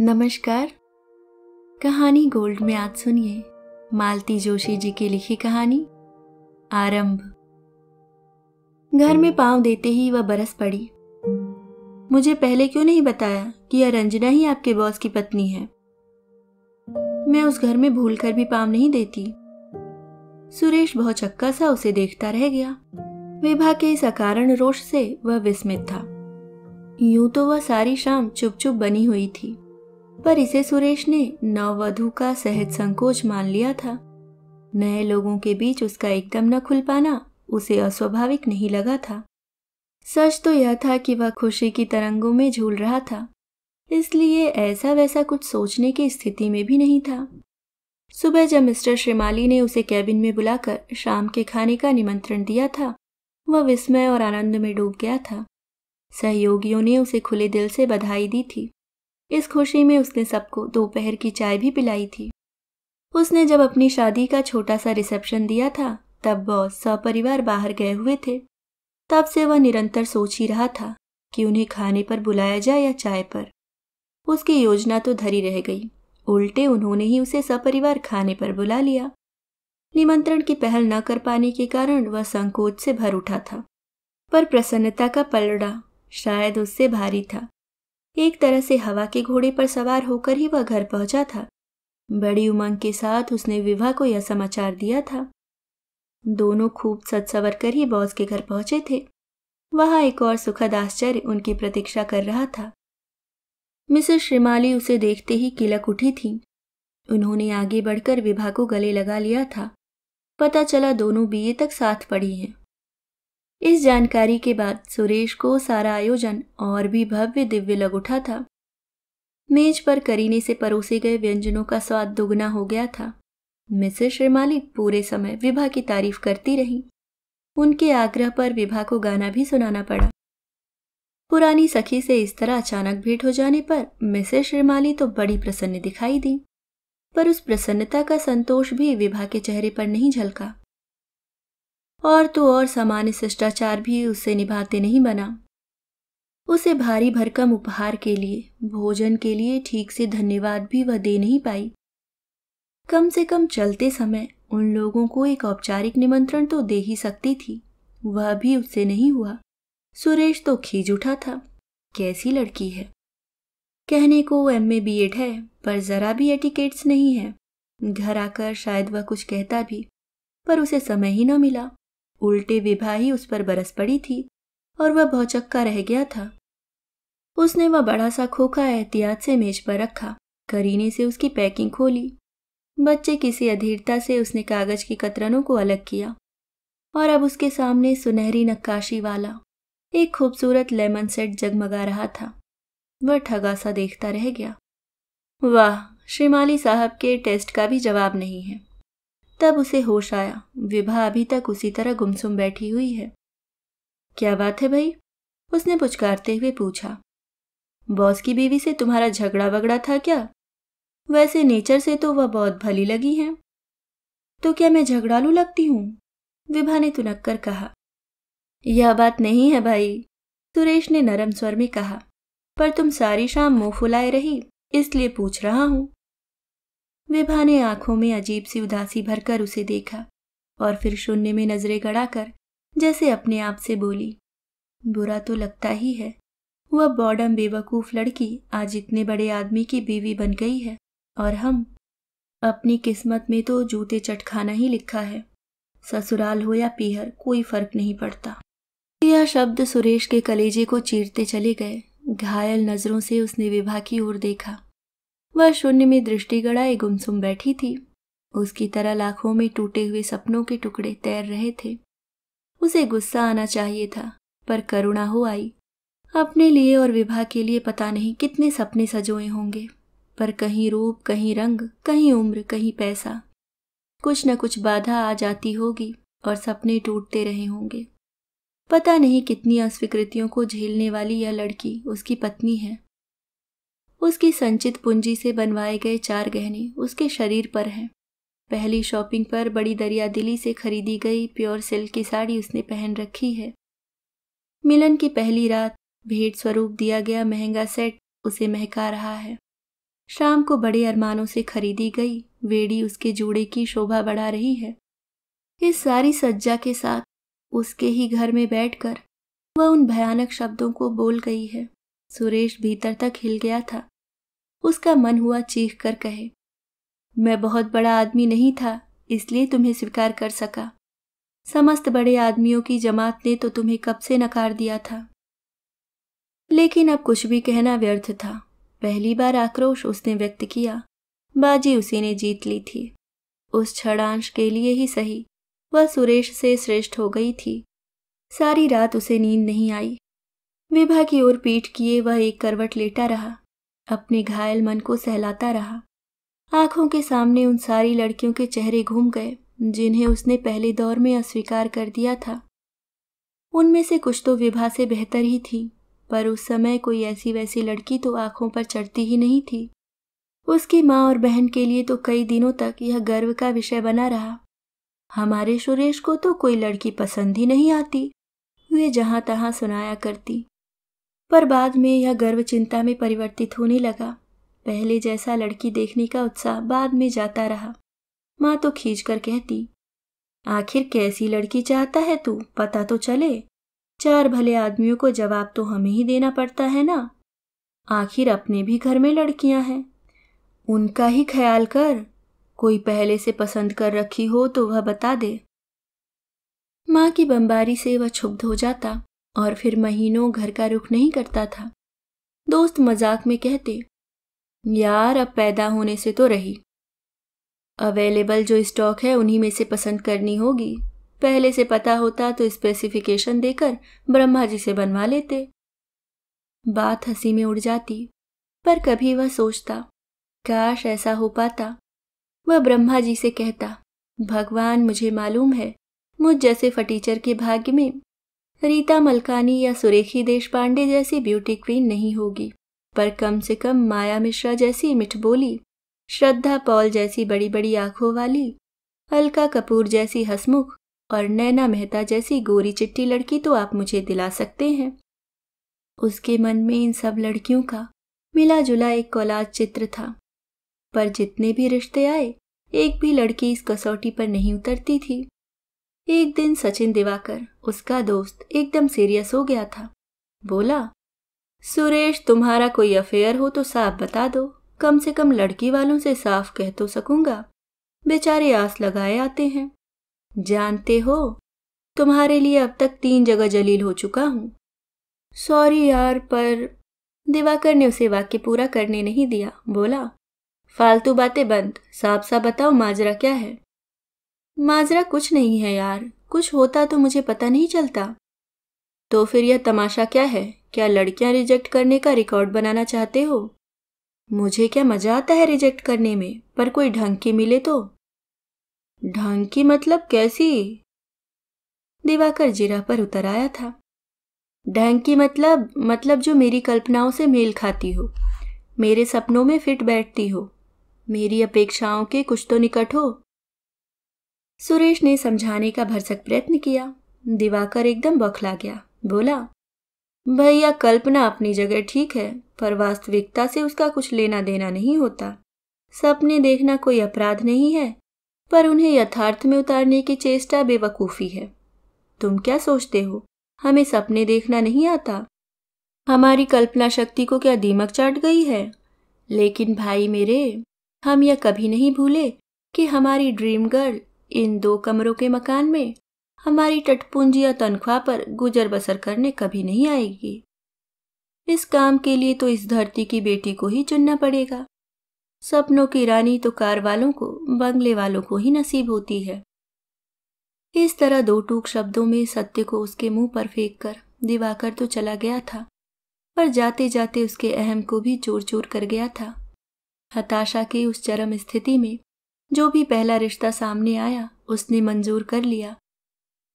नमस्कार कहानी गोल्ड में आज सुनिए मालती जोशी जी की लिखी कहानी आरंभ घर में पांव देते ही वह बरस पड़ी मुझे पहले क्यों नहीं बताया कि यह रंजना ही आपके बॉस की पत्नी है मैं उस घर में भूल कर भी पांव नहीं देती सुरेश बहुत चक्का सा उसे देखता रह गया विभा के इस अकारण रोष से वह विस्मित था यूं तो वह सारी शाम चुप चुप बनी हुई थी पर इसे सुरेश ने नववधु का सहज संकोच मान लिया था नए लोगों के बीच उसका एकदम न खुल पाना उसे अस्वाभाविक नहीं लगा था सच तो यह था कि वह खुशी की तरंगों में झूल रहा था इसलिए ऐसा वैसा कुछ सोचने की स्थिति में भी नहीं था सुबह जब मिस्टर श्रीमाली ने उसे कैबिन में बुलाकर शाम के खाने का निमंत्रण दिया था वह विस्मय और आनंद में डूब गया था सहयोगियों ने उसे खुले दिल से बधाई दी थी इस खुशी में उसने सबको दोपहर की चाय भी पिलाई थी उसने जब अपनी शादी का छोटा सा रिसेप्शन दिया था तब बॉस सपरिवार बाहर गए हुए थे तब से वह निरंतर सोच ही रहा था कि उन्हें खाने पर बुलाया जाए या चाय पर उसकी योजना तो धरी रह गई उल्टे उन्होंने ही उसे सपरिवार खाने पर बुला लिया निमंत्रण की पहल न कर पाने के कारण वह संकोच से भर उठा था पर प्रसन्नता का पलड़ा शायद उससे भारी था एक तरह से हवा के घोड़े पर सवार होकर ही वह घर पहुंचा था बड़ी उमंग के साथ उसने विवाह को यह समाचार दिया था दोनों खूब सच सवर कर ही बॉस के घर पहुंचे थे वहां एक और सुखद आश्चर्य उनकी प्रतीक्षा कर रहा था मिसेस श्रीमाली उसे देखते ही किलक उठी थी उन्होंने आगे बढ़कर विभा को गले लगा लिया था पता चला दोनों बीए तक साथ पड़ी हैं इस जानकारी के बाद सुरेश को सारा आयोजन और भी भव्य दिव्य लग उठा था मेज पर करीने से परोसे गए व्यंजनों का स्वाद दुगना हो गया था मिसेस श्रीमाली पूरे समय विभा की तारीफ करती रही उनके आग्रह पर विभा को गाना भी सुनाना पड़ा पुरानी सखी से इस तरह अचानक भेंट हो जाने पर मिसेस श्रीमाली तो बड़ी प्रसन्न दिखाई दी पर उस प्रसन्नता का संतोष भी विभा के चेहरे पर नहीं झलका और तो और सामान्य शिष्टाचार भी उससे निभाते नहीं बना उसे भारी भरकम उपहार के लिए भोजन के लिए ठीक से धन्यवाद भी वह दे नहीं पाई कम से कम चलते समय उन लोगों को एक औपचारिक निमंत्रण तो दे ही सकती थी वह भी उससे नहीं हुआ सुरेश तो खींच उठा था कैसी लड़की है कहने को एम ए बी एड है पर ज़रा भी एटिकेट्स नहीं है घर आकर शायद वह कुछ कहता भी पर उसे समय ही न मिला उल्टे विभा ही उस पर बरस पड़ी थी और वह भौचक्का रह गया था उसने वह बड़ा सा खोखा एहतियात से मेज पर रखा करीने से उसकी पैकिंग खोली बच्चे किसी अधीरता से उसने कागज के कतरनों को अलग किया और अब उसके सामने सुनहरी नक्काशी वाला एक खूबसूरत लेमन सेट जगमगा रहा था वह ठगा सा देखता रह गया वाह श्रीमाली साहब के टेस्ट का भी जवाब नहीं है तब उसे होश आया विभा अभी तक उसी तरह गुमसुम बैठी हुई है क्या बात है भाई उसने पुचकारते हुए पूछा बॉस की बीवी से तुम्हारा झगड़ा वगड़ा था क्या वैसे नेचर से तो वह बहुत भली लगी है तो क्या मैं झगड़ालू लगती हूँ विभा ने तुनक कर कहा यह बात नहीं है भाई सुरेश ने नरम स्वर में कहा पर तुम सारी शाम मुंह फुलाए रही इसलिए पूछ रहा हूं विभा ने आंखों में अजीब सी उदासी भरकर उसे देखा और फिर शून्य में नजरें गड़ाकर जैसे अपने आप से बोली बुरा तो लगता ही है वह बॉडम बेवकूफ लड़की आज इतने बड़े आदमी की बीवी बन गई है और हम अपनी किस्मत में तो जूते चटखाना ही लिखा है ससुराल हो या पीहर कोई फर्क नहीं पड़ता यह शब्द सुरेश के कलेजे को चीरते चले गए घायल नजरों से उसने विभा की ओर देखा वह शून्य में दृष्टि गड़ाए गुमसुम बैठी थी उसकी तरह लाखों में टूटे हुए सपनों के टुकड़े तैर रहे थे उसे गुस्सा आना चाहिए था पर करुणा हो आई अपने लिए और विवाह के लिए पता नहीं कितने सपने सजोए होंगे पर कहीं रूप कहीं रंग कहीं उम्र कहीं पैसा कुछ न कुछ बाधा आ जाती होगी और सपने टूटते रहे होंगे पता नहीं कितनी अस्वीकृतियों को झेलने वाली यह लड़की उसकी पत्नी है उसकी संचित पूंजी से बनवाए गए चार गहने उसके शरीर पर हैं पहली शॉपिंग पर बड़ी दरिया दिली से खरीदी गई प्योर सिल्क की साड़ी उसने पहन रखी है मिलन की पहली रात भेंट स्वरूप दिया गया महंगा सेट उसे महका रहा है शाम को बड़े अरमानों से खरीदी गई वेड़ी उसके जूड़े की शोभा बढ़ा रही है इस सारी सज्जा के साथ उसके ही घर में बैठकर वह उन भयानक शब्दों को बोल गई है सुरेश भीतर तक हिल गया था उसका मन हुआ चीख कर कहे मैं बहुत बड़ा आदमी नहीं था इसलिए तुम्हें स्वीकार कर सका समस्त बड़े आदमियों की जमात ने तो तुम्हें कब से नकार दिया था लेकिन अब कुछ भी कहना व्यर्थ था पहली बार आक्रोश उसने व्यक्त किया बाजी उसी ने जीत ली थी उस क्षणांश के लिए ही सही वह सुरेश से श्रेष्ठ हो गई थी सारी रात उसे नींद नहीं आई विभा की ओर पीठ किए वह एक करवट लेटा रहा अपने घायल मन को सहलाता रहा आंखों के सामने उन सारी लड़कियों के चेहरे घूम गए जिन्हें उसने पहले दौर में अस्वीकार कर दिया था उनमें से कुछ तो विभा से बेहतर ही थी पर उस समय कोई ऐसी वैसी लड़की तो आंखों पर चढ़ती ही नहीं थी उसकी माँ और बहन के लिए तो कई दिनों तक यह गर्व का विषय बना रहा हमारे सुरेश को तो कोई लड़की पसंद ही नहीं आती वे जहां तहां सुनाया करती पर बाद में यह गर्व चिंता में परिवर्तित होने लगा पहले जैसा लड़की देखने का उत्साह बाद में जाता रहा माँ तो खींच कर कहती आखिर कैसी लड़की चाहता है तू पता तो चले चार भले आदमियों को जवाब तो हमें ही देना पड़ता है ना आखिर अपने भी घर में लड़कियां हैं उनका ही ख्याल कर कोई पहले से पसंद कर रखी हो तो वह बता दे माँ की बमबारी से वह क्षुब्ध हो जाता और फिर महीनों घर का रुख नहीं करता था दोस्त मजाक में कहते यार अब पैदा होने से तो रही अवेलेबल जो स्टॉक है उन्हीं में से पसंद करनी होगी पहले से पता होता तो स्पेसिफिकेशन देकर ब्रह्मा जी से बनवा लेते बात हंसी में उड़ जाती पर कभी वह सोचता काश ऐसा हो पाता वह ब्रह्मा जी से कहता भगवान मुझे मालूम है मुझ जैसे फटीचर के भाग्य में रीता मलकानी या सुरेखी देश पांडे जैसी ब्यूटी क्वीन नहीं होगी पर कम से कम माया मिश्रा जैसी मिठबोली श्रद्धा पॉल जैसी बड़ी बड़ी आंखों वाली अलका कपूर जैसी हसमुख और नैना मेहता जैसी गोरी चिट्टी लड़की तो आप मुझे दिला सकते हैं उसके मन में इन सब लड़कियों का मिला जुला एक कोलाज चित्र था पर जितने भी रिश्ते आए एक भी लड़की इस कसौटी पर नहीं उतरती थी एक दिन सचिन दिवाकर उसका दोस्त एकदम सीरियस हो गया था बोला सुरेश तुम्हारा कोई अफेयर हो तो साफ बता दो कम से कम लड़की वालों से साफ कह तो सकूंगा बेचारे आस लगाए आते हैं जानते हो तुम्हारे लिए अब तक तीन जगह जलील हो चुका हूँ सॉरी यार पर दिवाकर ने उसे वाक्य पूरा करने नहीं दिया बोला फालतू बातें बंद साफ साफ बताओ माजरा क्या है माजरा कुछ नहीं है यार कुछ होता तो मुझे पता नहीं चलता तो फिर यह तमाशा क्या है क्या लड़कियां रिजेक्ट करने का रिकॉर्ड बनाना चाहते हो मुझे क्या मजा आता है रिजेक्ट करने में पर कोई ढंग की मिले तो ढंग की मतलब कैसी दिवाकर जिरा पर उतर आया था ढंग की मतलब मतलब जो मेरी कल्पनाओं से मेल खाती हो मेरे सपनों में फिट बैठती हो मेरी अपेक्षाओं के कुछ तो निकट हो सुरेश ने समझाने का भरसक प्रयत्न किया दिवाकर एकदम बखला गया बोला भैया कल्पना अपनी जगह ठीक है पर वास्तविकता से उसका कुछ लेना देना नहीं होता सपने देखना कोई अपराध नहीं है पर उन्हें यथार्थ में उतारने की चेष्टा बेवकूफ़ी है तुम क्या सोचते हो हमें सपने देखना नहीं आता हमारी कल्पना शक्ति को क्या दीमक चाट गई है लेकिन भाई मेरे हम यह कभी नहीं भूले कि हमारी ड्रीम गर्ल इन दो कमरों के मकान में हमारी टटपूंजी या तनख्वाह पर गुजर बसर करने कभी नहीं आएगी इस काम के लिए तो इस धरती की बेटी को ही चुनना पड़ेगा सपनों की रानी तो कार वालों को बंगले वालों को ही नसीब होती है इस तरह दो टूक शब्दों में सत्य को उसके मुंह पर फेंक कर दिवाकर तो चला गया था पर जाते जाते उसके अहम को भी चूर चूर कर गया था हताशा की उस चरम स्थिति में जो भी पहला रिश्ता सामने आया उसने मंजूर कर लिया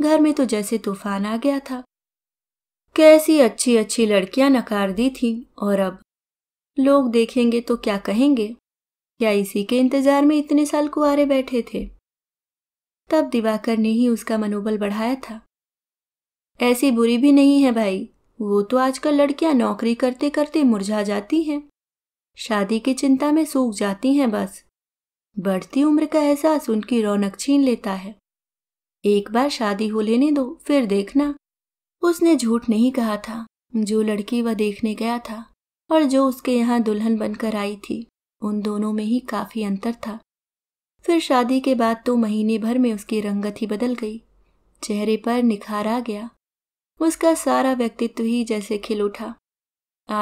घर में तो जैसे तूफान आ गया था कैसी अच्छी अच्छी लड़कियां नकार दी थी और अब लोग देखेंगे तो क्या कहेंगे क्या इसी के इंतजार में इतने साल कुआरे बैठे थे तब दिवाकर ने ही उसका मनोबल बढ़ाया था ऐसी बुरी भी नहीं है भाई वो तो आजकल लड़कियां नौकरी करते करते मुरझा जाती हैं शादी की चिंता में सूख जाती हैं बस बढ़ती उम्र का एहसास उनकी रौनक छीन लेता है एक बार शादी हो लेने दो फिर देखना उसने झूठ नहीं कहा था जो लड़की वह देखने गया था और जो उसके यहाँ दुल्हन बनकर आई थी उन दोनों में ही काफी अंतर था फिर शादी के बाद तो महीने भर में उसकी रंगत ही बदल गई चेहरे पर निखार आ गया उसका सारा व्यक्तित्व ही जैसे खिल उठा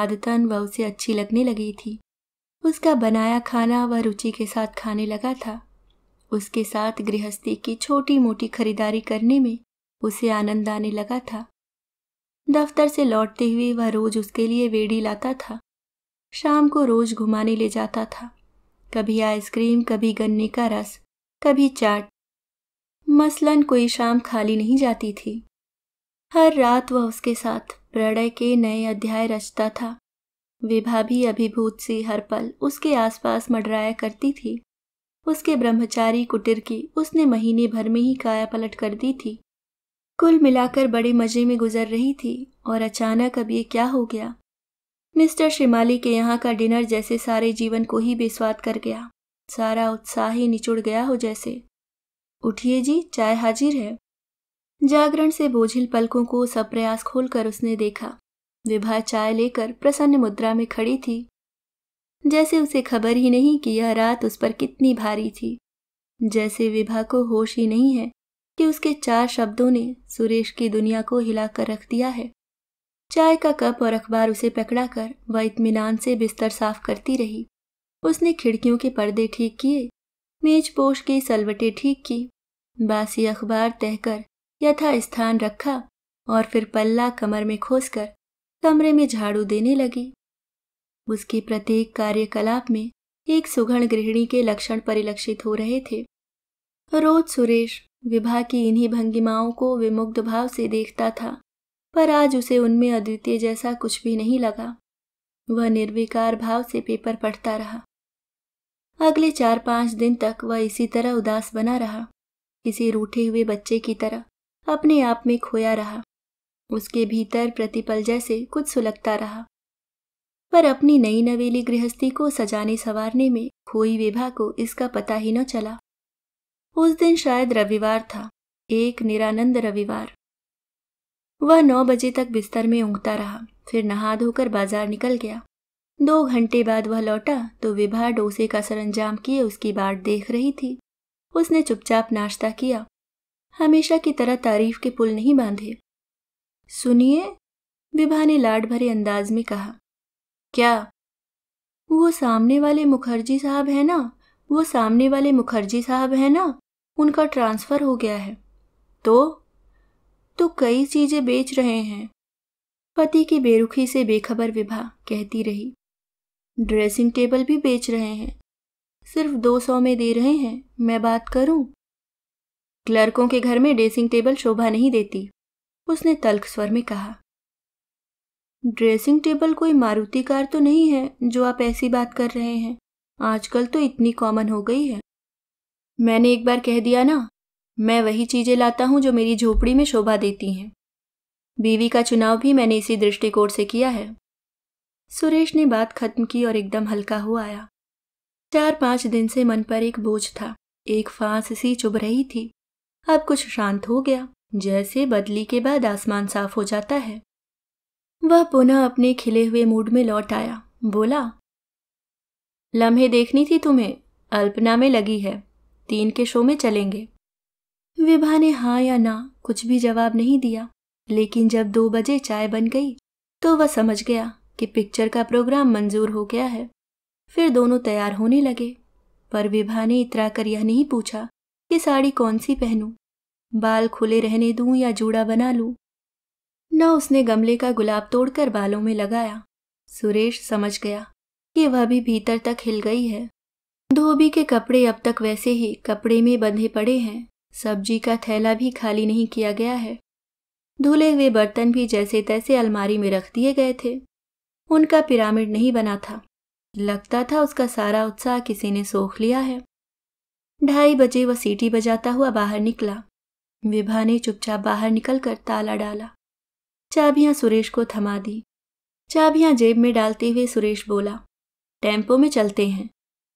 आदतन वह उसे अच्छी लगने लगी थी उसका बनाया खाना वह रुचि के साथ खाने लगा था उसके साथ गृहस्थी की छोटी मोटी खरीदारी करने में उसे आनंद आने लगा था दफ्तर से लौटते हुए वह रोज उसके लिए वेड़ी लाता था शाम को रोज घुमाने ले जाता था कभी आइसक्रीम कभी गन्ने का रस कभी चाट मसलन कोई शाम खाली नहीं जाती थी हर रात वह उसके साथ प्रणय के नए अध्याय रचता था विभा भी अभिभूत सी हर पल उसके आसपास मडराया करती थी उसके ब्रह्मचारी कुटिर की उसने महीने भर में ही काया पलट कर दी थी कुल मिलाकर बड़े मज़े में गुजर रही थी और अचानक अब ये क्या हो गया मिस्टर शिमाली के यहाँ का डिनर जैसे सारे जीवन को ही बेस्वाद कर गया सारा उत्साह ही निचुड़ गया हो जैसे उठिए जी चाय हाजिर है जागरण से बोझिल पलकों को सब प्रयास खोलकर उसने देखा विभा चाय लेकर प्रसन्न मुद्रा में खड़ी थी जैसे उसे खबर ही नहीं कि यह रात उस पर कितनी भारी थी जैसे विभा को होश ही नहीं है कि उसके चार शब्दों ने सुरेश की दुनिया को हिलाकर रख दिया है चाय का कप और अखबार उसे पकड़ा कर वह इतमान से बिस्तर साफ करती रही उसने खिड़कियों के पर्दे ठीक किए मेज पोश की सलवटें ठीक की बासी अखबार तहकर यथा स्थान रखा और फिर पल्ला कमर में खोसकर कमरे में झाड़ू देने लगी उसके प्रत्येक कार्यकलाप में एक सुघण गृहिणी के लक्षण परिलक्षित हो रहे थे रोज सुरेश विभा की इन्हीं भंगिमाओं को विमुग्ध भाव से देखता था पर आज उसे उनमें अद्वितीय जैसा कुछ भी नहीं लगा वह निर्विकार भाव से पेपर पढ़ता रहा अगले चार पांच दिन तक वह इसी तरह उदास बना रहा किसी रूठे हुए बच्चे की तरह अपने आप में खोया रहा उसके भीतर प्रतिपल जैसे कुछ सुलगता रहा पर अपनी नई नवेली गृहस्थी को सजाने संवारने में खोई विभा को इसका पता ही न चला उस दिन शायद रविवार था एक निरानंद रविवार वह नौ बजे तक बिस्तर में उंगता रहा फिर नहा धोकर बाजार निकल गया दो घंटे बाद वह लौटा तो विभा डोसे का सरंजाम किए उसकी बाट देख रही थी उसने चुपचाप नाश्ता किया हमेशा की तरह तारीफ के पुल नहीं बांधे सुनिए विभा ने लाड भरे अंदाज में कहा क्या वो सामने वाले मुखर्जी साहब है ना वो सामने वाले मुखर्जी साहब है ना उनका ट्रांसफ़र हो गया है तो तो कई चीज़ें बेच रहे हैं पति की बेरुखी से बेखबर विभा कहती रही ड्रेसिंग टेबल भी बेच रहे हैं सिर्फ दो सौ में दे रहे हैं मैं बात करूं क्लर्कों के घर में ड्रेसिंग टेबल शोभा नहीं देती उसने तल्क स्वर में कहा ड्रेसिंग टेबल कोई मारुति कार तो नहीं है जो आप ऐसी बात कर रहे हैं आजकल तो इतनी कॉमन हो गई है मैंने एक बार कह दिया ना मैं वही चीज़ें लाता हूं जो मेरी झोपड़ी में शोभा देती हैं बीवी का चुनाव भी मैंने इसी दृष्टिकोण से किया है सुरेश ने बात खत्म की और एकदम हल्का हुआ आया चार पांच दिन से मन पर एक बोझ था एक फांस सी चुभ रही थी अब कुछ शांत हो गया जैसे बदली के बाद आसमान साफ हो जाता है वह पुनः अपने खिले हुए मूड में लौट आया बोला लम्हे देखनी थी तुम्हें अल्पना में लगी है तीन के शो में चलेंगे विभा ने हाँ या ना कुछ भी जवाब नहीं दिया लेकिन जब दो बजे चाय बन गई तो वह समझ गया कि पिक्चर का प्रोग्राम मंजूर हो गया है फिर दोनों तैयार होने लगे पर विभा ने इतरा कर यह नहीं पूछा कि साड़ी कौन सी पहनूं बाल खुले रहने दूं या जूड़ा बना लूं? न उसने गमले का गुलाब तोड़कर बालों में लगाया सुरेश समझ गया कि वह भी भीतर तक हिल गई है धोबी के कपड़े अब तक वैसे ही कपड़े में बंधे पड़े हैं सब्जी का थैला भी खाली नहीं किया गया है धुले हुए बर्तन भी जैसे तैसे अलमारी में रख दिए गए थे उनका पिरामिड नहीं बना था लगता था उसका सारा उत्साह किसी ने सोख लिया है ढाई बजे वह सीटी बजाता हुआ बाहर निकला विभा ने चुपचाप बाहर निकलकर ताला डाला चाबियां सुरेश को थमा दी चाबियां जेब में डालते हुए सुरेश बोला टेम्पो में चलते हैं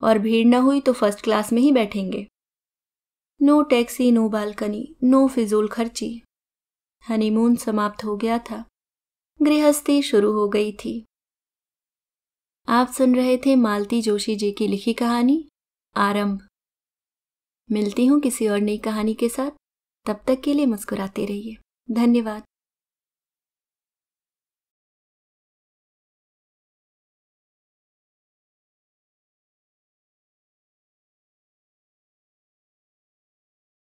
और भीड़ न हुई तो फर्स्ट क्लास में ही बैठेंगे no taxi no balcony no फिजूल खर्ची हनीमून समाप्त हो गया था गृहस्थी शुरू हो गई थी आप सुन रहे थे मालती जोशी जी की लिखी कहानी आरंभ मिलती हूँ किसी और नई कहानी के साथ तब तक के लिए मुस्कुराते रहिए धन्यवाद